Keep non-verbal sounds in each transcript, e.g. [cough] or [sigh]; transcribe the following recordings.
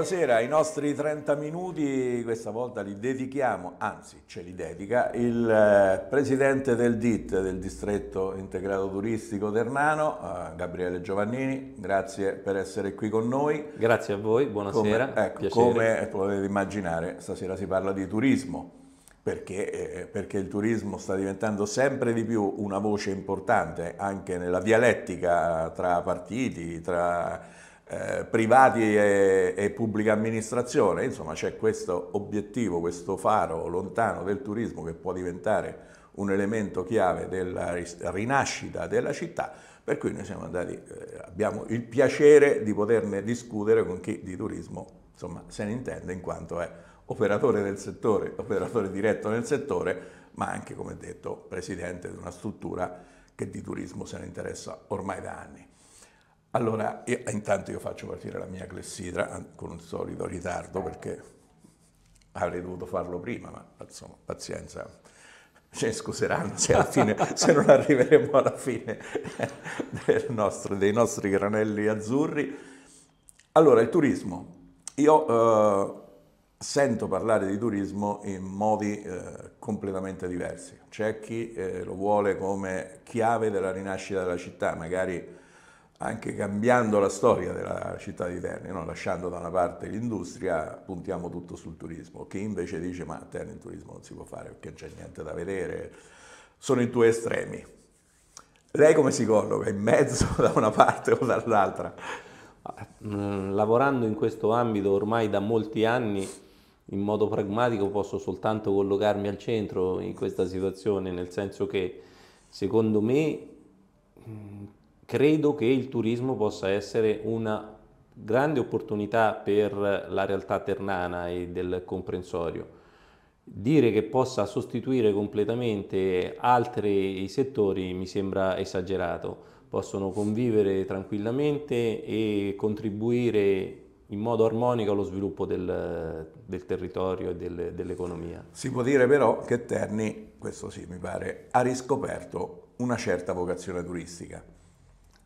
buonasera. I nostri 30 minuti questa volta li dedichiamo, anzi ce li dedica, il eh, presidente del DIT, del Distretto Integrato Turistico d'Ernano, eh, Gabriele Giovannini. Grazie per essere qui con noi. Grazie a voi, buonasera. Come, ecco, come potete immaginare, stasera si parla di turismo. Perché, eh, perché, il turismo sta diventando sempre di più una voce importante anche nella dialettica tra partiti, tra eh, privati e, e, pubblica amministrazione, insomma c'è questo obiettivo, questo faro lontano del turismo che può diventare un elemento chiave della rinascita della città, per cui noi siamo andati, eh, abbiamo il piacere di poterne discutere con chi di turismo insomma, se ne intende in quanto è operatore del settore, operatore diretto nel settore, ma anche come detto presidente di una struttura che di turismo se ne interessa ormai da anni. Allora, io, intanto io faccio partire la mia clessidra con un solito ritardo perché avrei dovuto farlo prima, ma insomma, pazienza, ce cioè, ne scuseranno se, fine, se non arriveremo alla fine nostro, dei nostri granelli azzurri. Allora, il turismo. Io eh, sento parlare di turismo in modi eh, completamente diversi. C'è chi eh, lo vuole come chiave della rinascita della città, magari anche cambiando la storia della città di Terni, no? lasciando da una parte l'industria, puntiamo tutto sul turismo. Chi invece dice ma a Terni il turismo non si può fare perché c'è niente da vedere, sono i due estremi. Lei come si colloca? In mezzo [laughs] da una parte o dall'altra? Mm, lavorando in questo ambito ormai da molti anni, in modo pragmatico posso soltanto collocarmi al centro in questa situazione, nel senso che secondo me mm, credo che il turismo possa essere una grande opportunità per la realtà ternana e del comprensorio. Dire che possa sostituire completamente altri settori mi sembra esagerato, possono convivere tranquillamente e contribuire in modo armonico allo sviluppo del, del territorio e del, dell'economia. Si può dire però che Terni, questo sì mi pare, ha riscoperto una certa vocazione turistica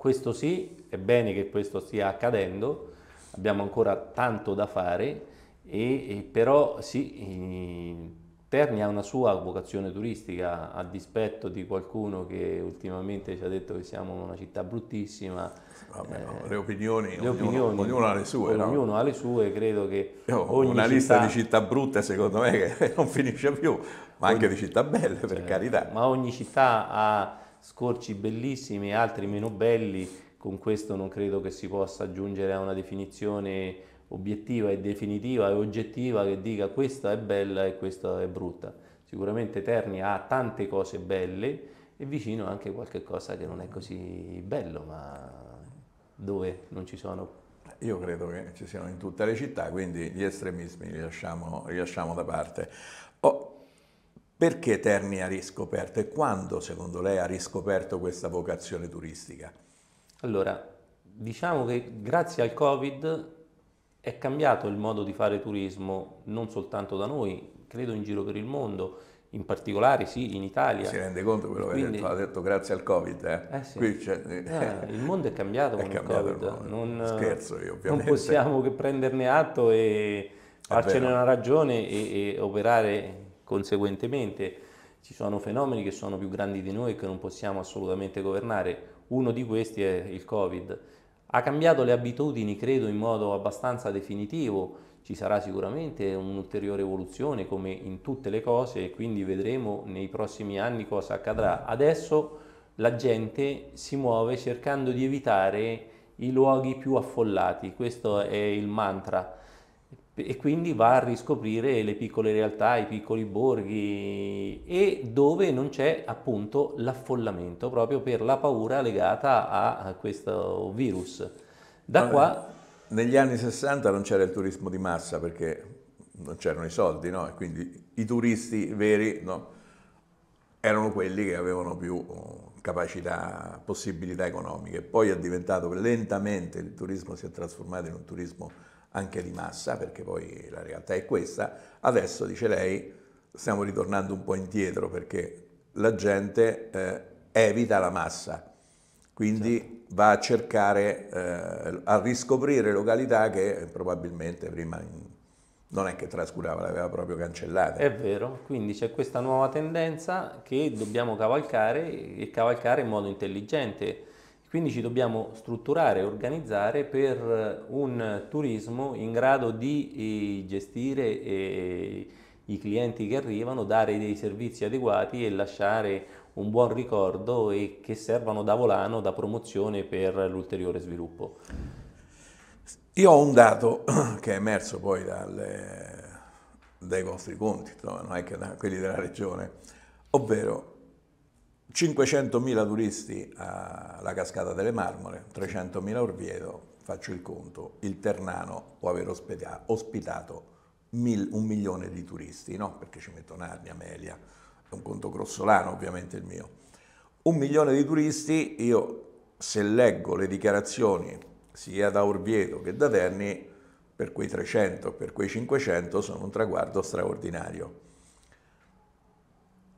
questo sì, è bene che questo stia accadendo, abbiamo ancora tanto da fare, e, e però sì, Terni ha una sua vocazione turistica, a dispetto di qualcuno che ultimamente ci ha detto che siamo una città bruttissima. Vabbè, eh, le opinioni, le ognuno, opinioni, ognuno, ha le sue. Ognuno no? ha le sue, credo che... una città, lista di città brutte secondo me che [laughs] non finisce più, ma ogni, anche di città belle per cioè, carità. Ma ogni città ha scorci bellissimi e altri meno belli, con questo non credo che si possa aggiungere a una definizione obiettiva e definitiva e oggettiva che dica questa è bella e questa è brutta. Sicuramente Terni ha tante cose belle e vicino anche qualche cosa che non è così bello, ma dove non ci sono io credo che ci siano in tutte le città, quindi gli estremismi li lasciamo, li lasciamo da parte. Oh. Perché Terni ha riscoperto e quando secondo lei ha riscoperto questa vocazione turistica? Allora, diciamo che grazie al Covid è cambiato il modo di fare turismo non soltanto da noi, credo in giro per il mondo, in particolare sì, in Italia. Si rende conto quello che Quindi, ha, detto, ha detto grazie al Covid. Eh? Eh sì. eh, ah, il mondo è cambiato [laughs] con è il Covid, il non, Scherzo, io, non possiamo che prenderne atto e farcene una ragione e, e operare Conseguentemente ci sono fenomeni che sono più grandi di noi e che non possiamo assolutamente governare. Uno di questi è il Covid. Ha cambiato le abitudini, credo, in modo abbastanza definitivo. Ci sarà sicuramente un'ulteriore evoluzione come in tutte le cose e quindi vedremo nei prossimi anni cosa accadrà. Adesso la gente si muove cercando di evitare i luoghi più affollati, questo è il mantra e quindi va a riscoprire le piccole realtà, i piccoli borghi e dove non c'è appunto l'affollamento proprio per la paura legata a questo virus. Da qua... Negli anni 60 non c'era il turismo di massa perché non c'erano i soldi, no? E quindi i turisti veri no? erano quelli che avevano più uh, capacità, possibilità economiche. Poi è diventato lentamente, il turismo si è trasformato in un turismo anche di massa, perché poi la realtà è questa, adesso, dice lei, stiamo ritornando un po' indietro perché la gente eh, evita la massa, quindi certo. va a cercare, eh, a riscoprire località che probabilmente prima non è che trascurava, l'aveva proprio cancellata. È vero, quindi c'è questa nuova tendenza che dobbiamo cavalcare e cavalcare in modo intelligente quindi ci dobbiamo strutturare e organizzare per eh, un turismo in grado di eh, gestire eh, i clienti che arrivano, dare dei servizi adeguati e lasciare un buon ricordo e che servano da volano, da promozione per l'ulteriore sviluppo. Io ho un dato [clears throat] che è emerso poi dalle, dai vostri conti, no? non è che da quelli della regione, ovvero 500.000 turisti alla Cascata delle Marmore, 300.000 a Orvieto, faccio il conto, il Ternano può aver ospitato, mil, un milione di turisti, no? perché ci metto Narni, Amelia, è un conto grossolano ovviamente il mio. Un milione di turisti, io se leggo le dichiarazioni sia da Orvieto che da Terni, per quei 300, per quei 500 sono un traguardo straordinario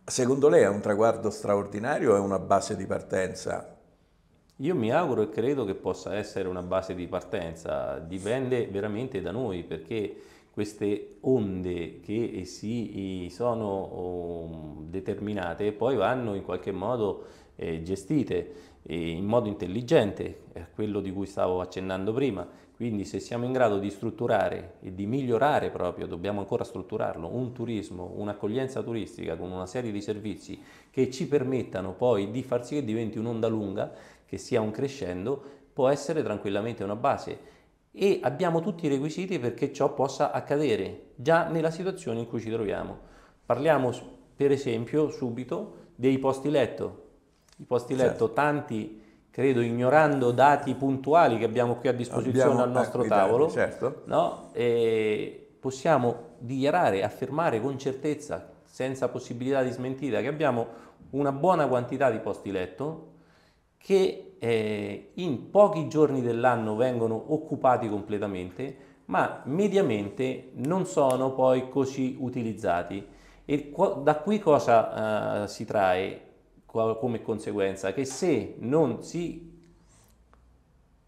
Secondo lei è un traguardo straordinario o è una base di partenza? Io mi auguro e credo che possa essere una base di partenza, dipende veramente da noi perché queste onde che si sono um, determinate poi vanno in qualche modo eh, gestite eh, in modo intelligente, quello di cui stavo accennando prima quindi se siamo in grado di strutturare e di migliorare proprio, dobbiamo ancora strutturarlo, un turismo, un'accoglienza turistica con una serie di servizi che ci permettano poi di far sì che diventi un'onda lunga, che sia un crescendo, può essere tranquillamente una base e abbiamo tutti i requisiti perché ciò possa accadere già nella situazione in cui ci troviamo. Parliamo per esempio subito dei posti letto, i posti letto certo. tanti credo ignorando dati puntuali che abbiamo qui a disposizione abbiamo, al eh, nostro eh, tavolo, dati, certo. no? possiamo dichiarare, affermare con certezza, senza possibilità di smentita, che abbiamo una buona quantità di posti letto che eh, in pochi giorni dell'anno vengono occupati completamente, ma mediamente non sono poi così utilizzati. E da qui cosa eh, si trae? come conseguenza che se non si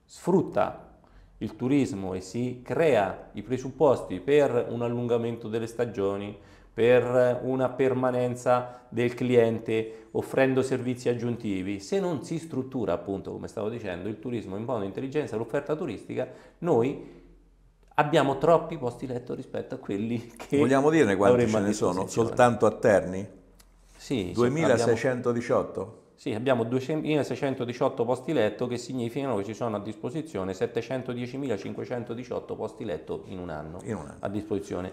sfrutta il turismo e si crea i presupposti per un allungamento delle stagioni, per una permanenza del cliente offrendo servizi aggiuntivi. Se non si struttura, appunto, come stavo dicendo, il turismo in modo intelligenza, l'offerta turistica, noi abbiamo troppi posti letto rispetto a quelli che Vogliamo dirne quanti ce ne sono soltanto a Terni? Sì, 2618? Abbiamo, sì, abbiamo 2618 posti letto che significano che ci sono a disposizione 710.518 posti letto in un anno. In un anno. A disposizione.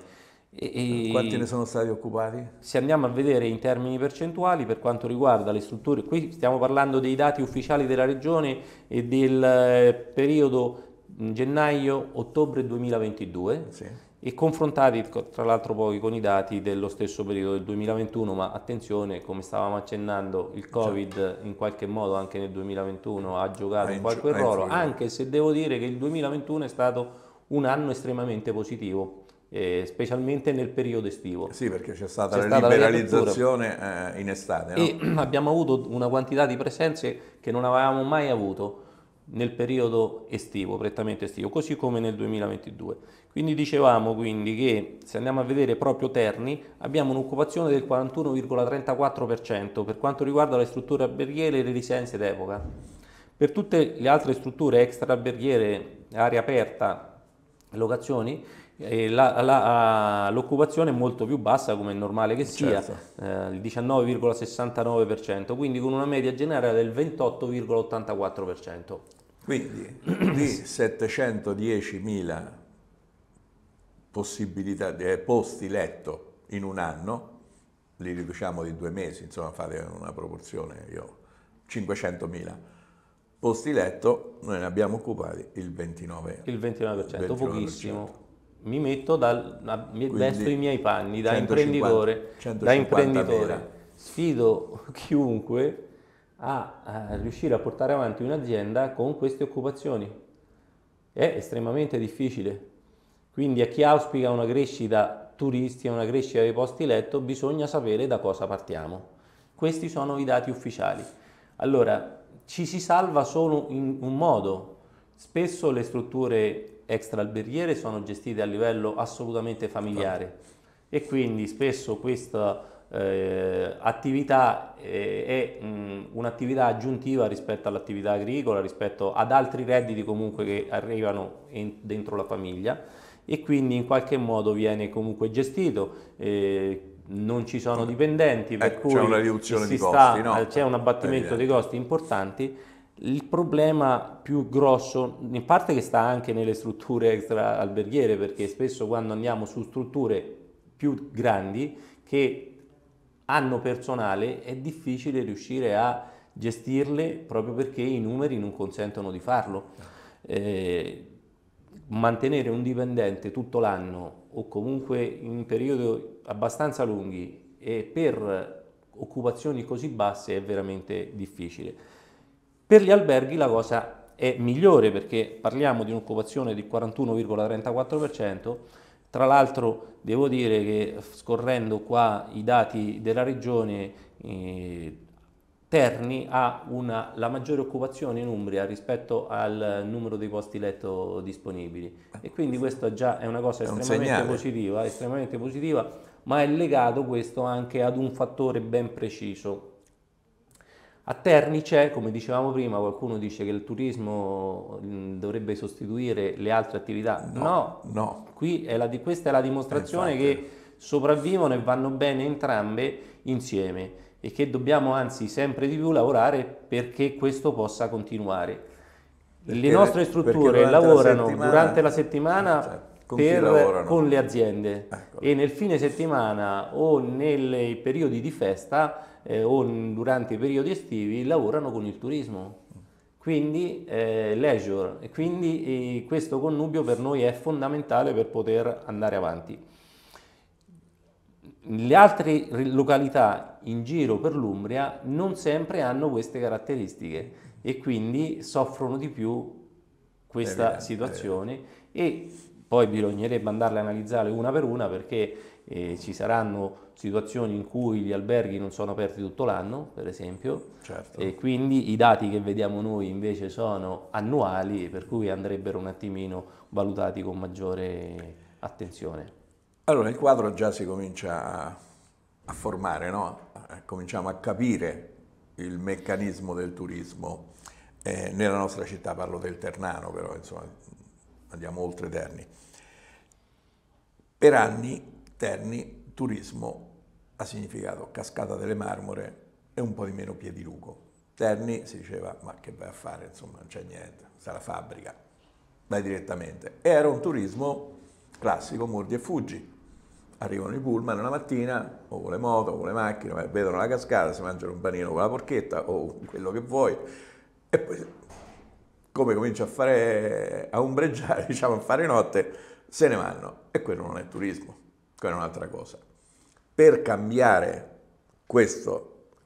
E, Quanti ne sono stati occupati? Se andiamo a vedere in termini percentuali per quanto riguarda le strutture, qui stiamo parlando dei dati ufficiali della Regione e del eh, periodo gennaio-ottobre 2022. Sì e confrontati tra l'altro poi con i dati dello stesso periodo del 2021, ma attenzione, come stavamo accennando, il Covid certo. in qualche modo anche nel 2021 ha giocato ha qualche ruolo, anche se devo dire che il 2021 è stato un anno estremamente positivo. Eh, specialmente nel periodo estivo. Sì, perché c'è stata c'è la stata liberalizzazione la eh, in estate. No? E [clears throat] abbiamo avuto una quantità di presenze che non avevamo mai avuto nel periodo estivo, prettamente estivo, così come nel 2022. Quindi dicevamo quindi che se andiamo a vedere proprio Terni abbiamo un'occupazione del 41,34% per quanto riguarda le strutture alberghiere e le residenze d'epoca. Per tutte le altre strutture extra alberghiere, aria aperta, locazioni, l'occupazione è molto più bassa come è normale che sia, certo. eh, il 19,69%, quindi con una media generale del 28,84%. Quindi [clears throat] di 710.000 possibilità, eh, posti letto in un anno, li riduciamo di due mesi, insomma fate una proporzione, io 500.000 posti letto, noi ne abbiamo occupati il 29%. Il 29%, 29%. pochissimo mi metto dal, mi Quindi, i miei panni da 150, imprenditore, 150 da imprenditore. Sfido [laughs] chiunque a, a, riuscire a portare avanti un'azienda con queste occupazioni. È estremamente difficile. Quindi a chi auspica una crescita turistica, una crescita dei posti letto, bisogna sapere da cosa partiamo. Questi sono i dati ufficiali. Allora, ci si salva solo in un modo. Spesso le strutture extraalberghiere sono gestite a livello assolutamente familiare e quindi spesso questa eh, attività eh, è un'attività aggiuntiva rispetto all'attività agricola, rispetto ad altri redditi comunque che arrivano in, dentro la famiglia e quindi in qualche modo viene comunque gestito. Eh, non ci sono eh, dipendenti, per eh, cui c'è una riduzione di costi, sta, no? c'è un abbattimento dei costi importanti il problema più grosso, in parte che sta anche nelle strutture extra alberghiere, perché spesso quando andiamo su strutture più grandi che hanno personale è difficile riuscire a gestirle proprio perché i numeri non consentono di farlo. Eh, mantenere un dipendente tutto l'anno o comunque in periodi abbastanza lunghi e per occupazioni così basse è veramente difficile. Per gli alberghi la cosa è migliore perché parliamo di un'occupazione del 41,34%, tra l'altro devo dire che scorrendo qua i dati della regione eh, Terni ha una, la maggiore occupazione in Umbria rispetto al numero dei posti letto disponibili e quindi questa già è una cosa estremamente, un positiva, estremamente positiva, ma è legato questo anche ad un fattore ben preciso a Terni c'è, come dicevamo prima, qualcuno dice che il turismo mm, dovrebbe sostituire le altre attività. No, no. no. È la, questa è la dimostrazione Infatti. che sopravvivono e vanno bene entrambe insieme e che dobbiamo anzi sempre di più lavorare perché questo possa continuare. Perché le nostre strutture lavorano la durante la settimana con, per, con le aziende ecco. e nel fine settimana o nei periodi di festa eh, o durante i periodi estivi lavorano con il turismo. Quindi eh, leisure, e quindi eh, questo connubio per noi è fondamentale per poter andare avanti. Le altre località in giro per l'Umbria non sempre hanno queste caratteristiche e quindi soffrono di più questa situazione eh. e poi bisognerebbe andarle a analizzare una per una perché eh, ci saranno situazioni in cui gli alberghi non sono aperti tutto l'anno, per esempio, certo. e quindi i dati che vediamo noi invece sono annuali, per cui andrebbero un attimino valutati con maggiore attenzione. Allora il quadro già si comincia a, a formare, no? Eh, cominciamo a capire il meccanismo del turismo eh, nella nostra città, parlo del Ternano però, insomma, andiamo oltre Terni. Per anni Terni turismo ha significato Cascata delle Marmore e un po' di meno Piediluco. Terni si diceva ma che vai a fare, insomma non c'è niente, sta la fabbrica, vai direttamente. E era un turismo classico, mordi e fuggi. Arrivano i pullman la mattina, o con le moto, o con le macchine, vedono la cascata, si mangiano un panino con la porchetta o quello che vuoi, e poi come comincia a fare a ombreggiare, [laughs] diciamo a fare notte, se ne vanno. E quello non è turismo, quella è un'altra cosa. Per cambiare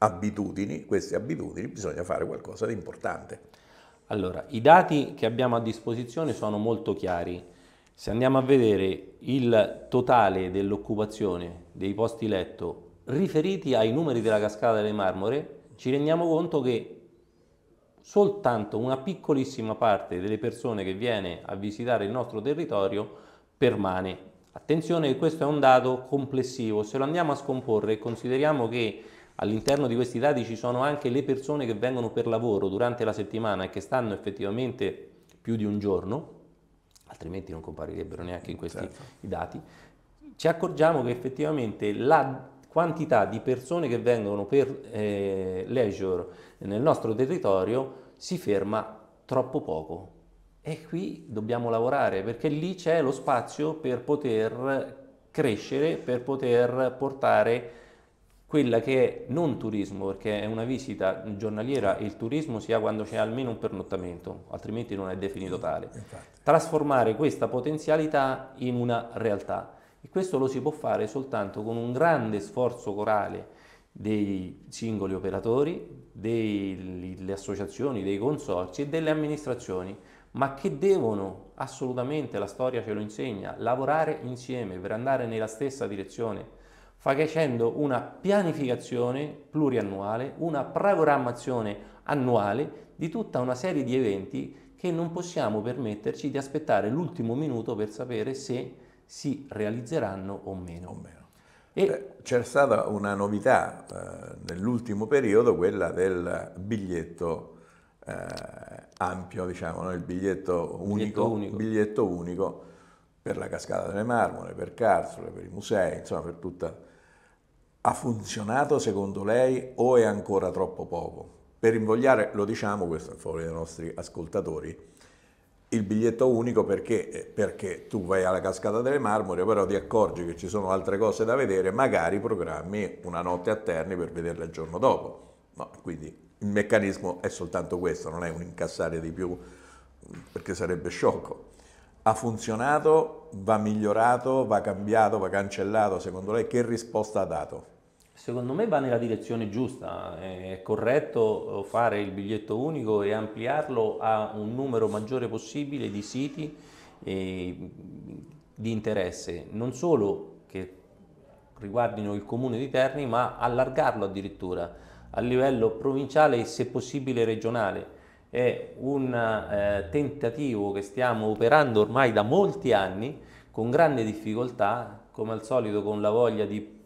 abitudini, queste abitudini bisogna fare qualcosa di importante. Allora, i dati che abbiamo a disposizione sono molto chiari. Se andiamo a vedere il totale dell'occupazione dei posti letto riferiti ai numeri della cascata delle marmore, ci rendiamo conto che soltanto una piccolissima parte delle persone che viene a visitare il nostro territorio permane. Attenzione che questo è un dato complessivo, se lo andiamo a scomporre e consideriamo che All'interno di questi dati ci sono anche le persone che vengono per lavoro durante la settimana e che stanno effettivamente più di un giorno, altrimenti non comparirebbero neanche in questi certo. dati. Ci accorgiamo che effettivamente la quantità di persone che vengono per eh, leisure nel nostro territorio si ferma troppo poco. E qui dobbiamo lavorare perché lì c'è lo spazio per poter crescere, per poter portare quella che è non turismo, perché è una visita giornaliera il turismo sia quando c'è almeno un pernottamento, altrimenti non è definito tale. Trasformare questa potenzialità in una realtà. E questo lo si può fare soltanto con un grande sforzo corale dei singoli operatori, delle associazioni, dei consorzi e delle amministrazioni, ma che devono assolutamente, la storia ce lo insegna, lavorare insieme per andare nella stessa direzione, facendo una pianificazione pluriannuale, una programmazione annuale di tutta una serie di eventi che non possiamo permetterci di aspettare l'ultimo minuto per sapere se si realizzeranno o meno. O meno. E... C'è stata una novità eh, nell'ultimo periodo, quella del biglietto eh, ampio, diciamo, no? il biglietto unico, biglietto unico. biglietto unico per la cascata delle marmore, per Carsole, per i musei, insomma per tutta... Ha funzionato secondo lei o è ancora troppo poco? Per invogliare, lo diciamo questo fuori dai nostri ascoltatori, il biglietto unico perché, eh, perché, tu vai alla cascata delle marmore, però ti accorgi che ci sono altre cose da vedere, magari programmi una notte a Terni per vederla il giorno dopo. No, quindi il meccanismo è soltanto questo, non è un incassare di più perché sarebbe sciocco. Ha funzionato, va migliorato, va cambiato, va cancellato, secondo lei che risposta ha dato? secondo me va nella direzione giusta, è corretto fare il biglietto unico e ampliarlo a un numero maggiore possibile di siti eh, di interesse, non solo che riguardino il comune di Terni, ma allargarlo addirittura a livello provinciale e se possibile regionale. È un eh, tentativo che stiamo operando ormai da molti anni con grande difficoltà, come al solito con la voglia di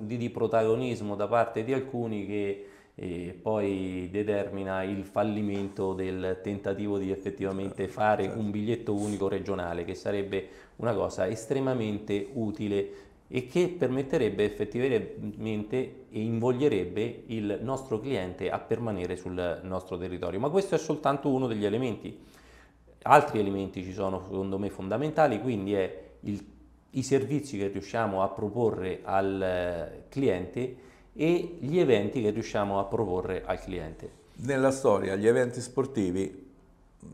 di protagonismo da parte di alcuni che eh, poi determina il fallimento del tentativo di effettivamente certo, fare certo. un biglietto unico regionale che sarebbe una cosa estremamente utile e che permetterebbe effettivamente e invoglierebbe il nostro cliente a permanere sul nostro territorio. Ma questo è soltanto uno degli elementi. Altri elementi ci sono secondo me fondamentali, quindi è il i servizi che riusciamo a proporre al eh, cliente e gli eventi che riusciamo a proporre al cliente. Nella storia gli eventi sportivi,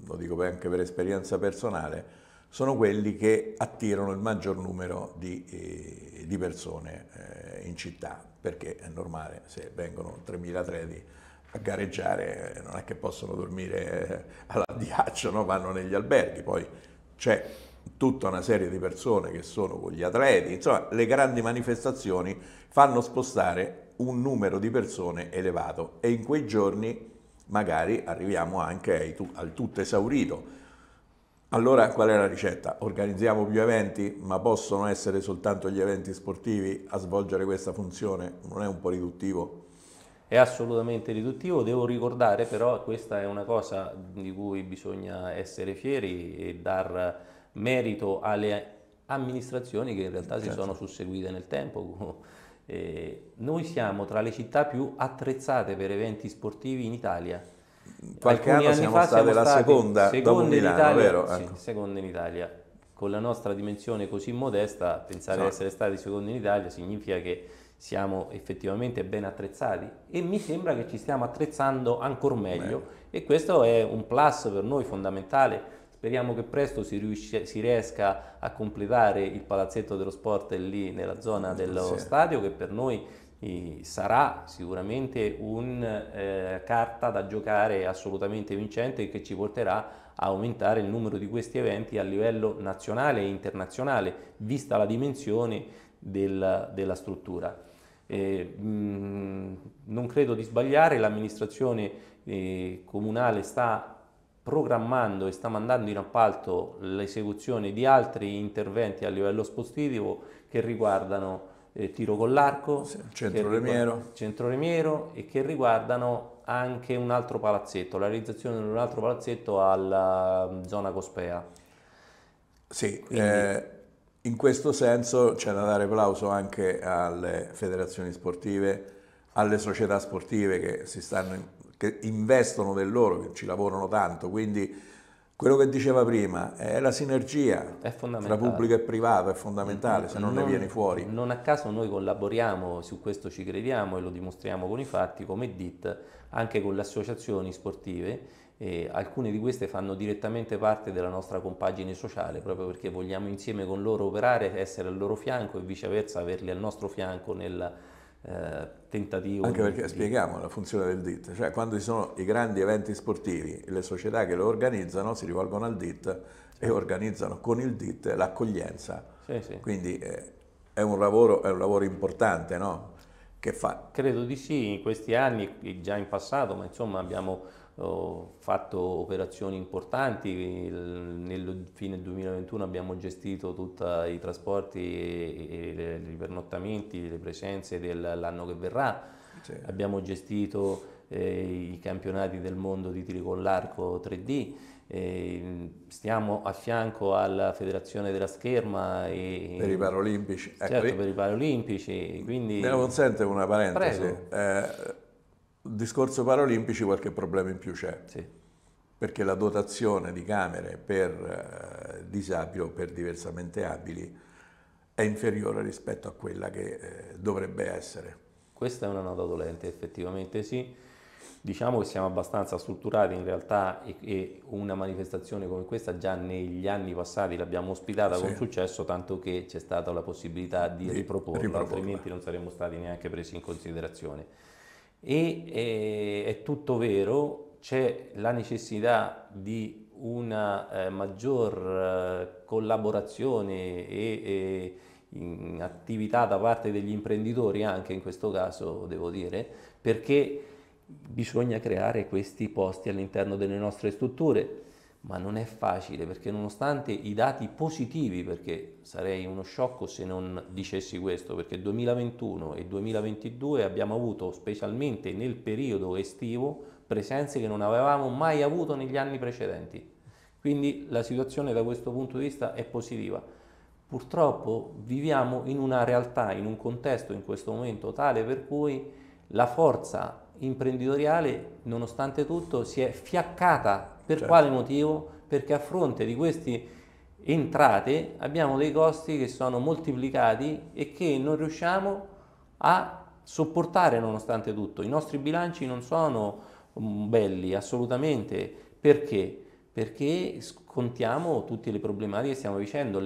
lo dico anche per esperienza personale, sono quelli che attirano il maggior numero di, eh, di persone eh, in città, perché è normale, se vengono 3.000 atleti a gareggiare non è che possono dormire alla diaccio, no? vanno negli alberghi, poi c'è tutta una serie di persone che sono con gli atleti, insomma le grandi manifestazioni fanno spostare un numero di persone elevato e in quei giorni magari arriviamo anche ai, al tutto esaurito. Allora qual è la ricetta? Organizziamo più eventi, ma possono essere soltanto gli eventi sportivi a svolgere questa funzione? Non è un po' riduttivo? È assolutamente riduttivo, devo ricordare però, questa è una cosa di cui bisogna essere fieri e dar merito alle amministrazioni che in realtà certo. si sono susseguite nel tempo. [laughs] Eh, noi siamo tra le città più attrezzate per eventi sportivi in Italia. Qualche Alcuni anno siamo, fa siamo la seconda, seconda dopo in Milano, vero? Sì, ecco. seconda in Italia. Con la nostra dimensione così modesta, pensare sì. di essere stati secondi in Italia significa che siamo effettivamente ben attrezzati e mi sembra che ci stiamo attrezzando ancora meglio Beh. e questo è un plus per noi fondamentale Speriamo che presto si, riusci, si, riesca a completare il palazzetto dello sport lì nella zona dello sì. stadio che per noi sarà sicuramente una eh, carta da giocare assolutamente vincente che ci porterà a aumentare il numero di questi eventi a livello nazionale e internazionale, vista la dimensione del, della struttura. Eh, mh, mm, non credo di sbagliare, l'amministrazione eh, comunale sta programmando e sta mandando in appalto l'esecuzione di altri interventi a livello sportivo che riguardano eh, tiro con l'arco, sì, centro, riguard- centro remiero e che riguardano anche un altro palazzetto, la realizzazione di un altro palazzetto alla mm, zona Cospea. Sì, Quindi... eh, in questo senso c'è da dare plauso anche alle federazioni sportive, alle società sportive che si stanno che investono del loro, che ci lavorano tanto, quindi quello che diceva prima è la sinergia tra pubblico e privato, è fondamentale, se non, non, ne viene fuori. Non a caso noi collaboriamo, su questo ci crediamo e lo dimostriamo con i fatti, come DIT, anche con le associazioni sportive, eh, alcune di queste fanno direttamente parte della nostra compagine sociale, proprio perché vogliamo insieme con loro operare, essere al loro fianco e viceversa averli al nostro fianco nel eh, tentativo. Anche perché di... spieghiamo la funzione del DIT, cioè quando ci sono i grandi eventi sportivi, le società che lo organizzano si rivolgono al DIT sì. e organizzano con il DIT l'accoglienza. Sì, sì. Quindi eh, è, un lavoro, è un lavoro importante, no? Che fa? Credo di sì, in questi anni, già in passato, ma insomma abbiamo ho fatto operazioni importanti, nel fine 2021 abbiamo gestito tutti i trasporti e, i pernottamenti, le presenze dell'anno che verrà, sì. abbiamo gestito eh, i campionati del mondo di tiro con l'arco 3D, eh, stiamo a fianco alla Federazione della Scherma e, per i Paralimpici. Ecco. Certo, ecco. per i Paralimpici. Quindi... Me lo consente una parentesi? Eh, discorso paralimpici qualche problema in più c'è. Sì. Perché la dotazione di camere per eh, disabili o per diversamente abili è inferiore rispetto a quella che eh, dovrebbe essere. Questa è una nota dolente, effettivamente sì. Diciamo che siamo abbastanza strutturati in realtà e, e una manifestazione come questa già negli anni passati l'abbiamo ospitata sì. con successo, tanto che c'è stata la possibilità di, di riproporla, riproporla, altrimenti non saremmo stati neanche presi in considerazione e eh, è tutto vero, c'è la necessità di una eh, maggior eh, collaborazione e, e attività da parte degli imprenditori, anche in questo caso devo dire, perché bisogna creare questi posti all'interno delle nostre strutture ma non è facile perché nonostante i dati positivi, perché sarei uno sciocco se non dicessi questo, perché 2021 e 2022 abbiamo avuto specialmente nel periodo estivo presenze che non avevamo mai avuto negli anni precedenti. Quindi la situazione da questo punto di vista è positiva. Purtroppo viviamo in una realtà, in un contesto in questo momento tale per cui la forza imprenditoriale, nonostante tutto, si è fiaccata. Per certo. quale motivo? Perché a fronte di queste entrate abbiamo dei costi che sono moltiplicati e che non riusciamo a sopportare nonostante tutto. I nostri bilanci non sono mm, belli assolutamente. Perché? Perché contiamo tutte le problematiche che stiamo vivendo,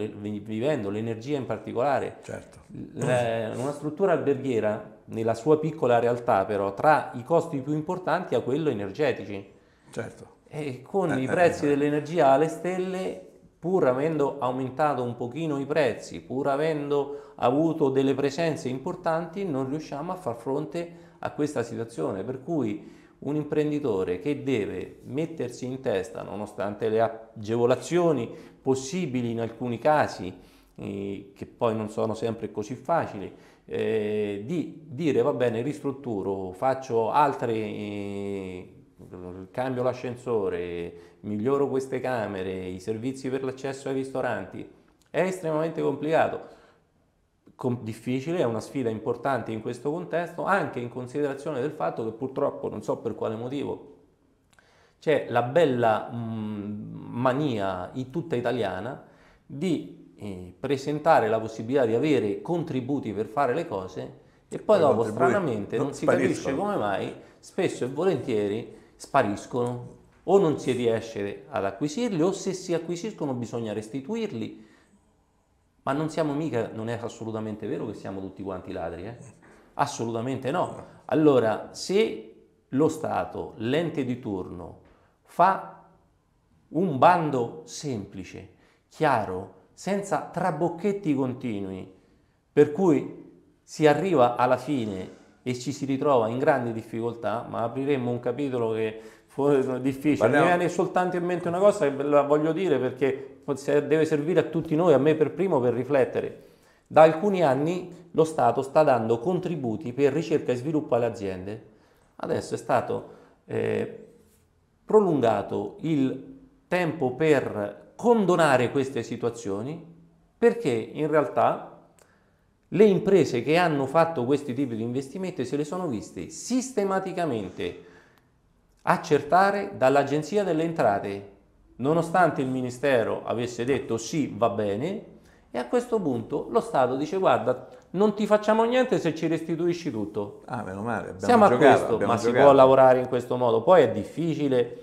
l'energia in particolare. Certo. una struttura alberghiera nella sua piccola realtà però tra i costi più importanti a quello energetici. Certo. E con eh, i eh, prezzi eh, dell'energia alle stelle, pur avendo aumentato un pochino i prezzi, pur avendo avuto delle presenze importanti, non riusciamo a far fronte a questa situazione. Per cui un imprenditore che deve mettersi in testa, nonostante le agevolazioni possibili in alcuni casi, eh, che poi non sono sempre così facili, eh, di dire va bene ristrutturo, faccio altri, eh, cambio l'ascensore, miglioro queste camere, i servizi per l'accesso ai ristoranti, è estremamente complicato. Com- difficile, è una sfida importante in questo contesto, anche in considerazione del fatto che purtroppo, non so per quale motivo, c'è la bella mh, mm, mania tutta italiana di eh, presentare la possibilità di avere contributi per fare le cose e poi, dopo stranamente non, non si capisce come mai spesso e volentieri spariscono o non si riesce ad acquisirli o se si acquisiscono bisogna restituirli ma non siamo mica, non è assolutamente vero che siamo tutti quanti ladri, eh? assolutamente no. Allora, se lo Stato, l'ente di turno, fa un bando semplice, chiaro, senza trabocchetti continui, per cui si arriva alla fine e ci si ritrova in grandi difficoltà, ma apriremmo un capitolo che è [laughs] difficile. Parliamo... Mi viene soltanto in mente una cosa che la voglio dire perché deve servire a tutti noi, a me per primo, per riflettere. Da alcuni anni lo Stato sta dando contributi per ricerca e sviluppo alle aziende. Adesso è stato eh, prolungato il tempo per condonare queste situazioni perché in realtà le imprese che hanno fatto questi tipi di investimenti se le sono viste sistematicamente accertare dall'Agenzia delle Entrate, nonostante il Ministero avesse detto sì, va bene, e a questo punto lo Stato dice guarda, non ti facciamo niente se ci restituisci tutto. Ah, meno male. Siamo giocato, a questo, ma giocato. si può lavorare in questo modo. Poi è difficile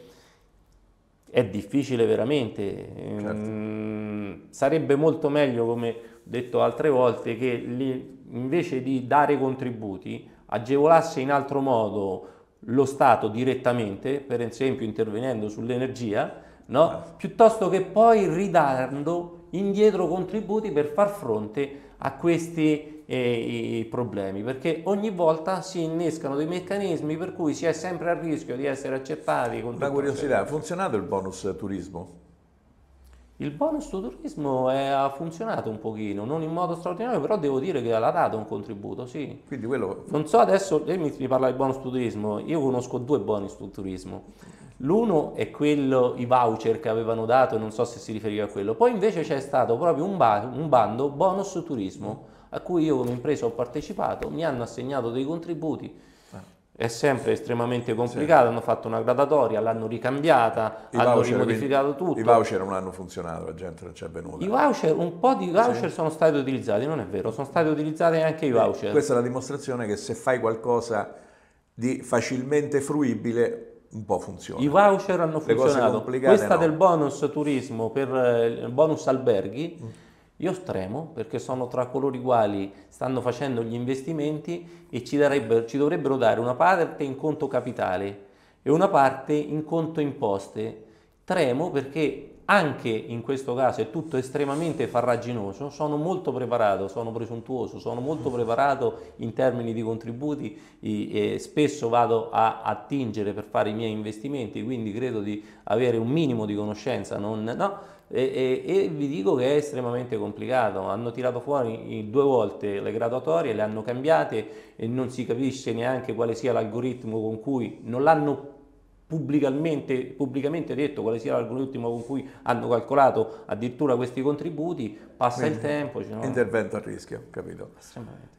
è difficile veramente. Certo. Mm, sarebbe molto meglio, come detto altre volte, che li, invece di dare contributi agevolasse in altro modo lo Stato direttamente, per esempio intervenendo sull'energia, no? certo. piuttosto che poi ridando indietro contributi per far fronte a questi eh, i problemi, perché ogni volta si innescano dei meccanismi per cui si è sempre a rischio di essere accettati. Una curiosità, ha funzionato il bonus turismo? Il bonus turismo è, ha funzionato un pochino, non in modo straordinario, però devo dire che l'ha dato un contributo, sì. Quello... Non so adesso, lei mi, mi parla di bonus turismo, io conosco due bonus turismo. L'uno è quello, i voucher che avevano dato, non so se si riferiva a quello. Poi invece c'è stato proprio un, ba un bando bonus turismo a cui io come impresa ho partecipato, mi hanno assegnato dei contributi eh. è sempre estremamente complicato, sì. hanno fatto una gradatoria, l'hanno ricambiata, I hanno voucher, rimodificato tutto. I voucher non hanno funzionato, la gente non c'è è venuta. I voucher, un po' di voucher sì. sono stati utilizzati, non è vero, sono stati utilizzati anche i eh, voucher. E questa è la dimostrazione che se fai qualcosa di facilmente fruibile un po' funziona. I voucher hanno funzionato. Questa no. del bonus turismo per eh, il bonus alberghi mm io stremo perché sono tra coloro i quali stanno facendo gli investimenti e ci, darebbero, ci dovrebbero dare una parte in conto capitale e una parte in conto imposte. Tremo perché anche in questo caso è tutto estremamente farraginoso, sono molto preparato, sono presuntuoso, sono molto preparato in termini di contributi, e, spesso vado a attingere per fare i miei investimenti, quindi credo di avere un minimo di conoscenza, non, no? e, e, e, vi dico che è estremamente complicato. Hanno tirato fuori due volte le graduatorie, le hanno cambiate e non si capisce neanche quale sia l'algoritmo con cui non l'hanno pubblicamente, pubblicamente detto quale sia l'algoritmo con cui hanno calcolato addirittura questi contributi, passa Quindi, il tempo. Cioè, Intervento a rischio, capito?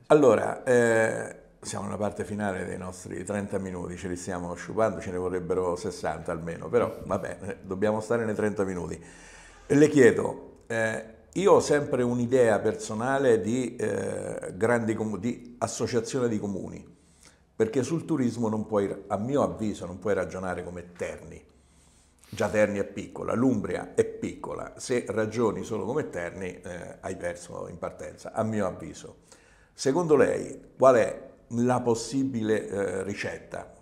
Allora, eh, siamo nella parte finale dei nostri 30 minuti, ce li stiamo sciupando, ce ne vorrebbero 60 almeno, però va bene, eh, dobbiamo stare nei 30 minuti. Le chiedo, eh, io ho sempre un'idea personale di, eh, grandi di associazione di comuni, perché sul turismo non puoi, a mio avviso, non puoi ragionare come Terni. Già Terni è piccola, l'Umbria è piccola, se ragioni solo come Terni eh, hai perso in partenza, a mio avviso. Secondo lei qual è la possibile eh, ricetta?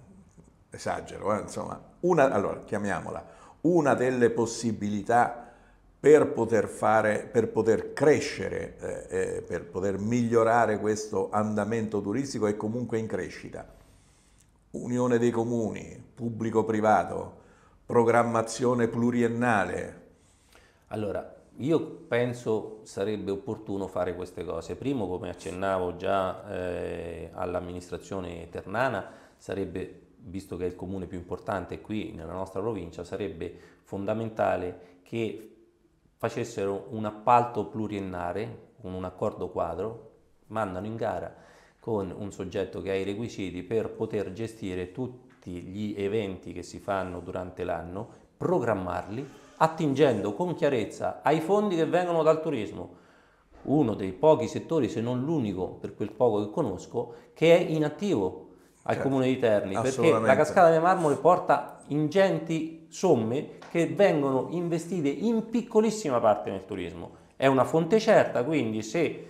Esagero, eh? insomma, una, allora chiamiamola, una delle possibilità per poter, fare, per poter crescere, eh, eh, per poter migliorare questo andamento turistico e comunque in crescita. Unione dei comuni, pubblico-privato, programmazione pluriennale. Allora, io penso sarebbe opportuno fare queste cose. Primo, come accennavo già eh, all'amministrazione ternana, sarebbe, visto che è il comune più importante qui nella nostra provincia, sarebbe fondamentale che facessero un appalto pluriennale con un accordo quadro, mandano in gara con un soggetto che ha i requisiti per poter gestire tutti gli eventi che si fanno durante l'anno, programmarli, attingendo con chiarezza ai fondi che vengono dal turismo, uno dei pochi settori, se non l'unico per quel poco che conosco, che è inattivo al certo, Comune di Terni, perché la cascata di Marmore porta ingenti somme che vengono investite in piccolissima parte nel turismo. È una fonte certa, quindi se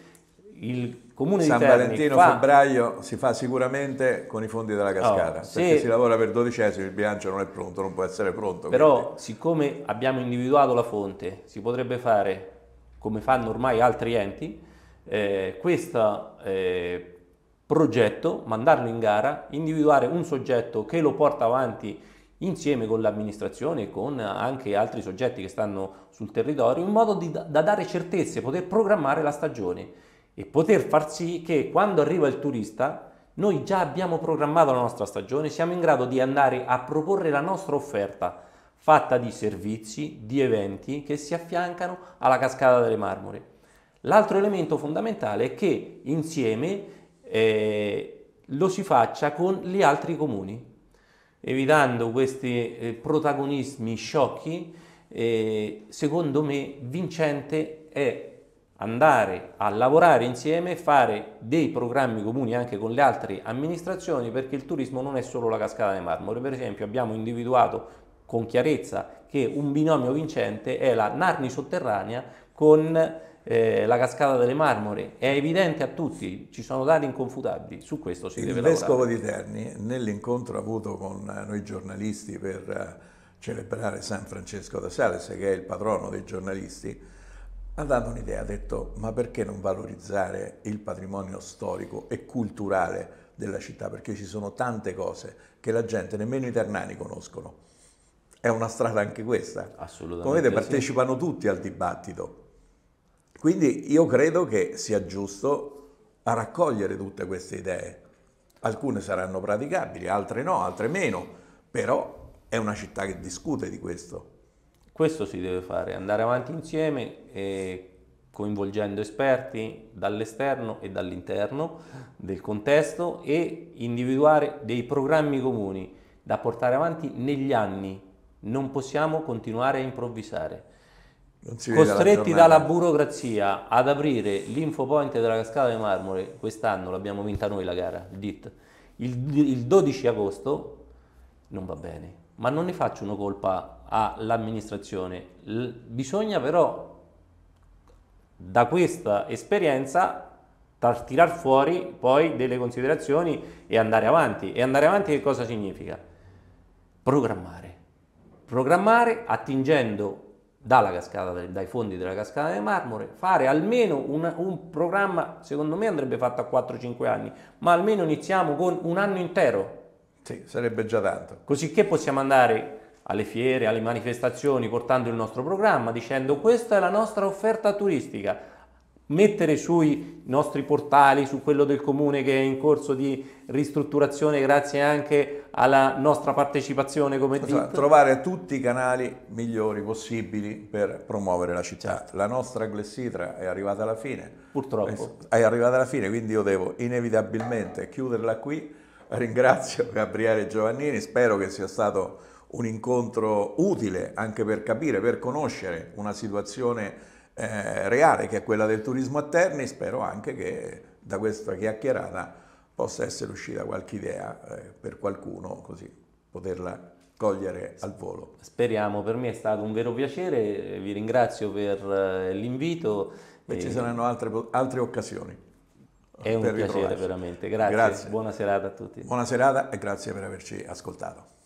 il comune San di San Valentino fa... febbraio si fa sicuramente con i fondi della oh, cascata oh, se... perché si lavora per dodicesimi il bilancio non è pronto non può essere pronto però quindi. siccome abbiamo individuato la fonte si potrebbe fare come fanno ormai altri enti eh, questo eh, progetto mandarlo in gara individuare un soggetto che lo porta avanti insieme con l'amministrazione e con anche altri soggetti che stanno sul territorio, in modo di, da dare certezze, poter programmare la stagione e poter far sì che quando arriva il turista noi già abbiamo programmato la nostra stagione, siamo in grado di andare a proporre la nostra offerta fatta di servizi, di eventi che si affiancano alla cascata delle marmore. L'altro elemento fondamentale è che insieme eh, lo si faccia con gli altri comuni, evitando questi eh, protagonismi sciocchi, eh, secondo me vincente è andare a lavorare insieme, fare dei programmi comuni anche con le altre amministrazioni, perché il turismo non è solo la cascata dei marmori. Per esempio abbiamo individuato con chiarezza che un binomio vincente è la Narni sotterranea con eh, la cascata delle marmore, è evidente a tutti, ci sono dati inconfutabili, su questo si Il deve lavorare. Il Vescovo di Terni, nell'incontro avuto con eh, noi giornalisti per eh, celebrare San Francesco da Sales, che è il patrono dei giornalisti, ha dato un'idea, ha detto ma perché non valorizzare il patrimonio storico e culturale della città? Perché ci sono tante cose che la gente, nemmeno i ternani, conoscono. È una strada anche questa. Assolutamente. Come vedete partecipano sì. tutti al dibattito. Quindi io credo che sia giusto raccogliere tutte queste idee. Alcune saranno praticabili, altre no, altre meno, però è una città che discute di questo. Questo si deve fare, andare avanti insieme e coinvolgendo esperti dall'esterno e dall'interno del contesto e individuare dei programmi comuni da portare avanti negli anni. Non possiamo continuare a improvvisare costretti dalla burocrazia ad aprire l'infopoint della Cascata di Marmore, quest'anno l'abbiamo vinta noi la gara, il DIT, il, il 12 agosto non va bene, ma non ne faccio una colpa all'amministrazione, L- bisogna però da questa esperienza tar- tirar fuori poi delle considerazioni e andare avanti. E andare avanti che cosa significa? Programmare. Programmare attingendo dalla cascata, dai fondi della cascata dei marmore, fare almeno un, un programma, secondo me andrebbe fatto a 4-5 anni, ma almeno iniziamo con un anno intero. Sì, sarebbe già tanto. Così che possiamo andare alle fiere, alle manifestazioni portando il nostro programma dicendo questa è la nostra offerta turistica, mettere sui nostri portali, su quello del comune che è in corso di ristrutturazione grazie anche alla nostra partecipazione come cioè, DIP. Trovare tutti i canali migliori possibili per promuovere la città. Certo. La nostra Glessitra è arrivata alla fine. Purtroppo. È arrivata alla fine, quindi io devo inevitabilmente chiuderla qui. Ringrazio Gabriele Giovannini, spero che sia stato un incontro utile anche per capire, per conoscere una situazione eh, reale che è quella del turismo a Terni, spero anche che da questa chiacchierata possa essere uscita qualche idea eh, per qualcuno, così poterla cogliere al volo. Speriamo, per me è stato un vero piacere, vi ringrazio per eh, l'invito. E, ci saranno altre, altre occasioni. È un piacere ritrovarci. veramente, grazie. grazie, buona serata a tutti. Buona serata e grazie per averci ascoltato.